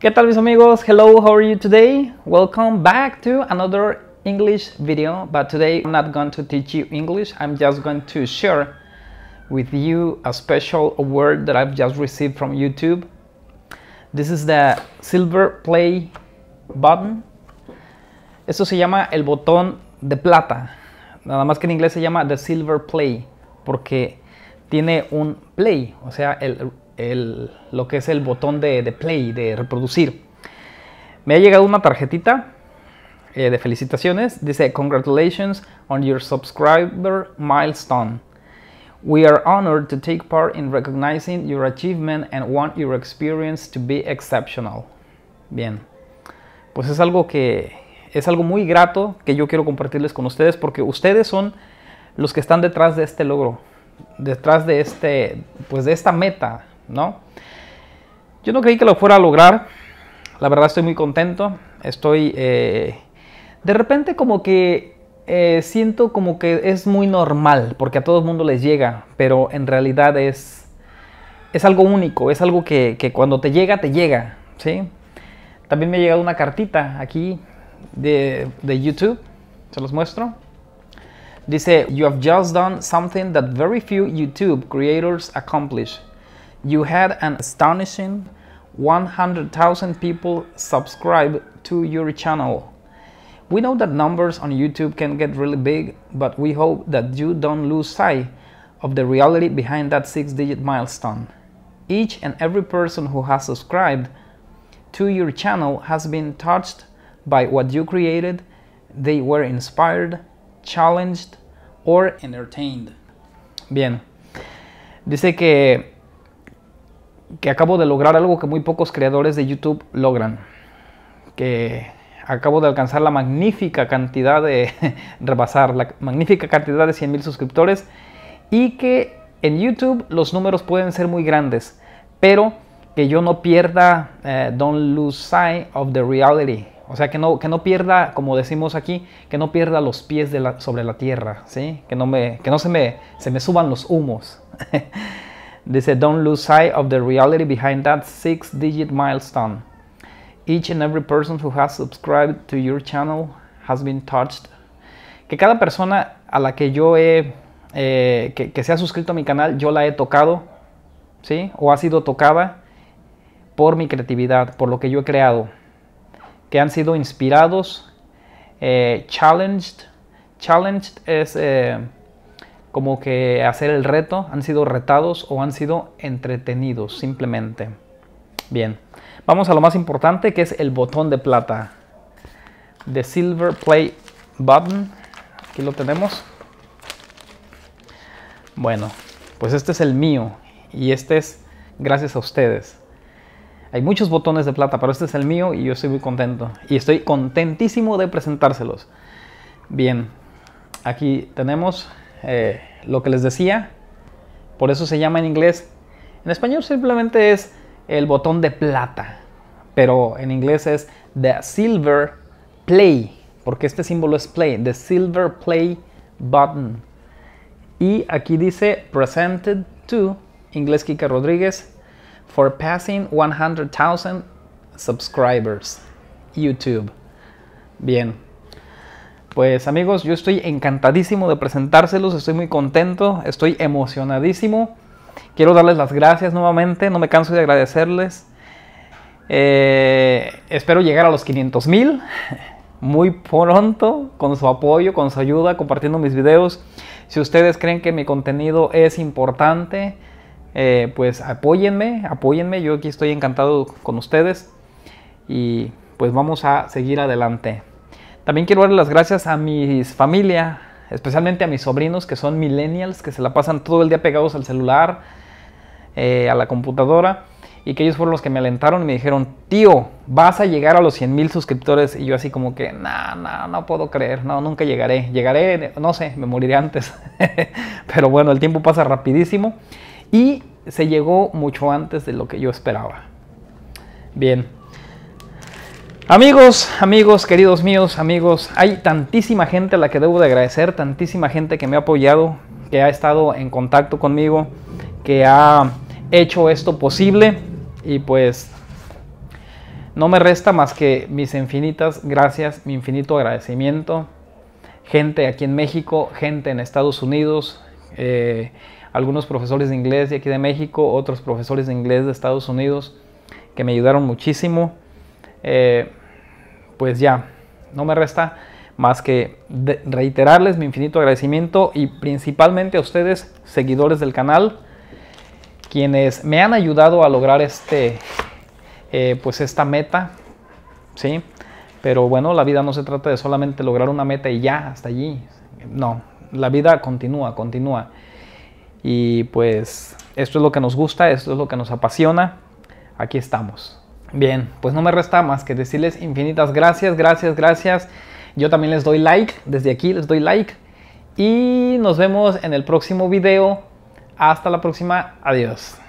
¿Qué tal mis amigos? Hello, how are you today? Welcome back to another English video, but today I'm not going to teach you English, I'm just going to share with you a special award that I've just received from YouTube. This is the silver play button. Esto se llama el botón de plata. Nada más que en inglés se llama the silver play porque tiene un play, o sea, el lo que es el botón de, play, de reproducir. Me ha llegado una tarjetita eh, de felicitaciones. Dice, congratulations on your subscriber milestone. We are honored to take part in recognizing your achievement and want your experience to be exceptional. Bien, pues es algo que es algo muy grato que yo quiero compartirles con ustedes porque ustedes son los que están detrás de este logro, detrás de este, pues de esta meta ¿no? Yo no creí que lo fuera a lograr, la verdad estoy muy contento, estoy... Eh, de repente como que eh, siento como que es muy normal, porque a todo el mundo les llega, pero en realidad es, es algo único, es algo que, cuando te llega, te llega, ¿sí? También me ha llegado una cartita aquí de, de YouTube, se los muestro. Dice, you have just done something that very few YouTube creators accomplish. you had an astonishing 100,000 people subscribe to your channel. We know that numbers on YouTube can get really big, but we hope that you don't lose sight of the reality behind that six digit milestone. Each and every person who has subscribed to your channel has been touched by what you created, they were inspired, challenged, or entertained. Bien. Dice que que acabo de lograr algo que muy pocos creadores de YouTube logran. Que acabo de alcanzar la magnífica cantidad de Rebasar la magnífica cantidad de 100.000 suscriptores y que en YouTube los números pueden ser muy grandes, pero que yo no pierda eh, don't lose sight of the reality, o sea que no que no pierda, como decimos aquí, que no pierda los pies de la, sobre la tierra, sí, que no me que no se me se me suban los humos. Dice, don't lose sight of the reality behind that six digit milestone. Each and every person who has subscribed to your channel has been touched. Que cada persona a la que yo he, eh, que, se ha suscrito a mi canal, yo la he tocado, ¿sí? O ha sido tocada por mi creatividad, por lo que yo he creado. Que han sido inspirados, eh, challenged. Challenged es... Eh, como que hacer el reto, han sido retados o han sido entretenidos simplemente. Bien, vamos a lo más importante que es el botón de plata. The Silver Play Button, aquí lo tenemos. Bueno, pues este es el mío y este es gracias a ustedes. Hay muchos botones de plata, pero este es el mío y yo estoy muy contento. Y estoy contentísimo de presentárselos. Bien, aquí tenemos eh, lo que les decía, por eso se llama en inglés. En español simplemente es el botón de plata, pero en inglés es The Silver Play, porque este símbolo es play, The Silver Play Button. Y aquí dice Presented to Inglés Kika Rodríguez for passing 100,000 subscribers. YouTube. Bien, pues amigos, yo estoy encantadísimo de presentárselos, estoy muy contento, estoy emocionadísimo. Quiero darles las gracias nuevamente, no me canso de agradecerles. Eh, espero llegar a los 500 mil muy pronto con su apoyo, con su ayuda, compartiendo mis videos. Si ustedes creen que mi contenido es importante, eh, pues apóyenme, apóyenme. Yo aquí estoy encantado con ustedes y pues vamos a seguir adelante. También quiero dar las gracias a mis familia, especialmente a mis sobrinos que son millennials, que se la pasan todo el día pegados al celular, eh, a la computadora, y que ellos fueron los que me alentaron y me dijeron, tío, vas a llegar a los 100 mil suscriptores. Y yo así como que, no, no, no puedo creer, no, nunca llegaré, llegaré, no sé, me moriré antes. Pero bueno, el tiempo pasa rapidísimo y se llegó mucho antes de lo que yo esperaba. Bien. Amigos, amigos, queridos míos, amigos, hay tantísima gente a la que debo de agradecer, tantísima gente que me ha apoyado, que ha estado en contacto conmigo, que ha hecho esto posible y pues no me resta más que mis infinitas gracias, mi infinito agradecimiento. Gente aquí en México, gente en Estados Unidos, eh, algunos profesores de inglés de aquí de México, otros profesores de inglés de Estados Unidos que me ayudaron muchísimo. Eh, pues ya, no me resta más que reiterarles mi infinito agradecimiento y principalmente a ustedes, seguidores del canal, quienes me han ayudado a lograr este, eh, pues esta meta, ¿sí? Pero bueno, la vida no se trata de solamente lograr una meta y ya, hasta allí. No, la vida continúa, continúa. Y pues esto es lo que nos gusta, esto es lo que nos apasiona. Aquí estamos. Bien, pues no me resta más que decirles infinitas gracias, gracias, gracias. Yo también les doy like, desde aquí les doy like. Y nos vemos en el próximo video. Hasta la próxima, adiós.